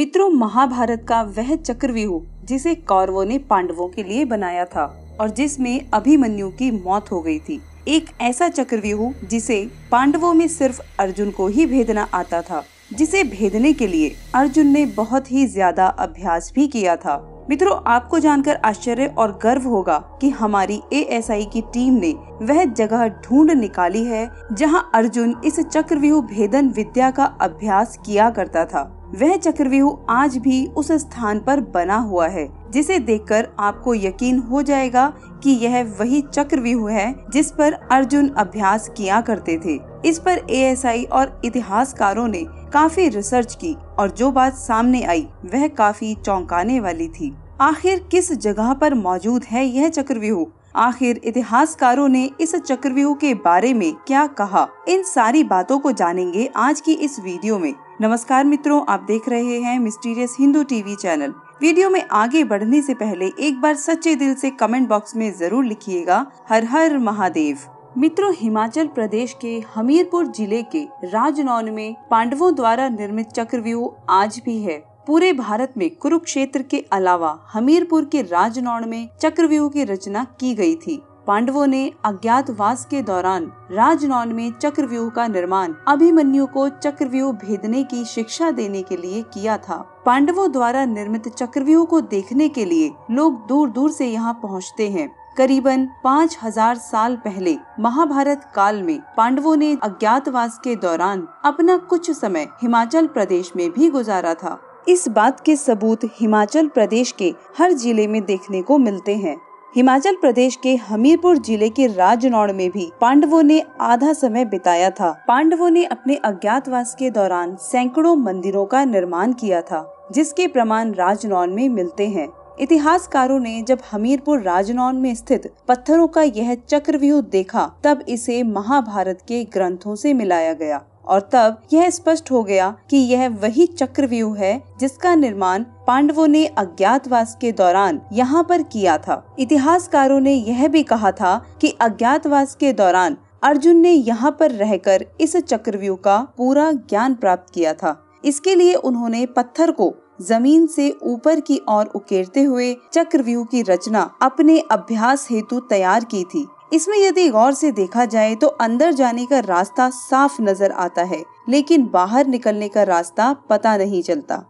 मित्रों महाभारत का वह चक्रव्यूह जिसे कौरवों ने पांडवों के लिए बनाया था और जिसमें अभिमन्यु की मौत हो गई थी एक ऐसा चक्रव्यूह जिसे पांडवों में सिर्फ अर्जुन को ही भेदना आता था जिसे भेदने के लिए अर्जुन ने बहुत ही ज्यादा अभ्यास भी किया था मित्रों आपको जानकर आश्चर्य और गर्व होगा कि हमारी आई की टीम ने वह जगह ढूंढ निकाली है जहां अर्जुन इस चक्रव्यूह भेदन विद्या का अभ्यास किया करता था वह चक्रव्यूह आज भी उस स्थान पर बना हुआ है जिसे देखकर आपको यकीन हो जाएगा कि यह वही चक्रव्यूह है जिस पर अर्जुन अभ्यास किया करते थे इस पर एएसआई और इतिहासकारों ने काफी रिसर्च की और जो बात सामने आई वह काफी चौंकाने वाली थी आखिर किस जगह पर मौजूद है यह चक्रव्यूह आखिर इतिहासकारों ने इस चक्रव्यूह के बारे में क्या कहा इन सारी बातों को जानेंगे आज की इस वीडियो में नमस्कार मित्रों आप देख रहे हैं mysterious Hindu TV channel video में आगे बढ़ने से पहले एक बार सच्चे दिल से कमेंट बॉक्स में जरूर लिखिएगा हर हर महादेव मित्रों हिमाचल प्रदेश के हमीरपुर जिले के राजनौन में पांडवों द्वारा निर्मित चक्रव्यूह आज भी है पूरे भारत में कुरुक्षेत्र के अलावा हमीरपुर के राजनौन में चक्रव्यूह की रचना की गई थी पांडवों ने अज्ञातवास के दौरान राजनौन में चक्रव्यूह का निर्माण अभिमन्यु को चक्रव्यूह भेदने की शिक्षा देने के लिए किया था पांडवों द्वारा निर्मित चक्रव्यूह को देखने के लिए लोग दूर दूर से यहाँ पहुँचते हैं करीबन पाँच हजार साल पहले महाभारत काल में पांडवों ने अज्ञातवास के दौरान अपना कुछ समय हिमाचल प्रदेश में भी गुजारा था इस बात के सबूत हिमाचल प्रदेश के हर जिले में देखने को मिलते हैं हिमाचल प्रदेश के हमीरपुर जिले के राजनौड़ में भी पांडवों ने आधा समय बिताया था पांडवों ने अपने अज्ञातवास के दौरान सैकड़ों मंदिरों का निर्माण किया था जिसके प्रमाण राजनौन में मिलते हैं इतिहासकारों ने जब हमीरपुर राजनौन में स्थित पत्थरों का यह चक्रव्यूह देखा तब इसे महाभारत के ग्रंथों से मिलाया गया और तब यह स्पष्ट हो गया कि यह वही चक्रव्यूह है जिसका निर्माण पांडवों ने अज्ञातवास के दौरान यहाँ पर किया था इतिहासकारों ने यह भी कहा था कि अज्ञातवास के दौरान अर्जुन ने यहाँ पर रहकर इस चक्रव्यूह का पूरा ज्ञान प्राप्त किया था इसके लिए उन्होंने पत्थर को जमीन से ऊपर की ओर उकेरते हुए चक्रव्यूह की रचना अपने अभ्यास हेतु तैयार की थी इसमें यदि गौर से देखा जाए तो अंदर जाने का रास्ता साफ नजर आता है लेकिन बाहर निकलने का रास्ता पता नहीं चलता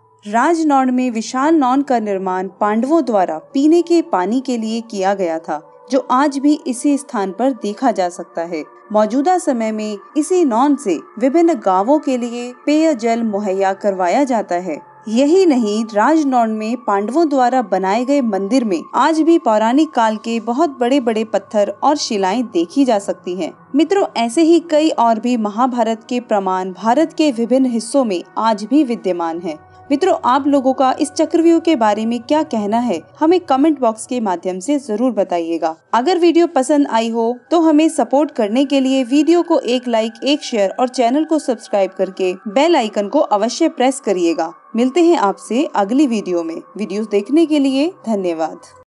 नौन में विशाल नौन का निर्माण पांडवों द्वारा पीने के पानी के लिए किया गया था जो आज भी इसी स्थान पर देखा जा सकता है मौजूदा समय में इसी नौन से विभिन्न गांवों के लिए पेयजल मुहैया करवाया जाता है यही नहीं राजनौन में पांडवों द्वारा बनाए गए मंदिर में आज भी पौराणिक काल के बहुत बड़े बड़े पत्थर और शिलाएं देखी जा सकती हैं। मित्रों ऐसे ही कई और भी महाभारत के प्रमाण भारत के विभिन्न हिस्सों में आज भी विद्यमान हैं। मित्रों आप लोगों का इस चक्रव्यूह के बारे में क्या कहना है हमें कमेंट बॉक्स के माध्यम से जरूर बताइएगा अगर वीडियो पसंद आई हो तो हमें सपोर्ट करने के लिए वीडियो को एक लाइक एक शेयर और चैनल को सब्सक्राइब करके बेल आइकन को अवश्य प्रेस करिएगा मिलते हैं आपसे अगली वीडियो में वीडियो देखने के लिए धन्यवाद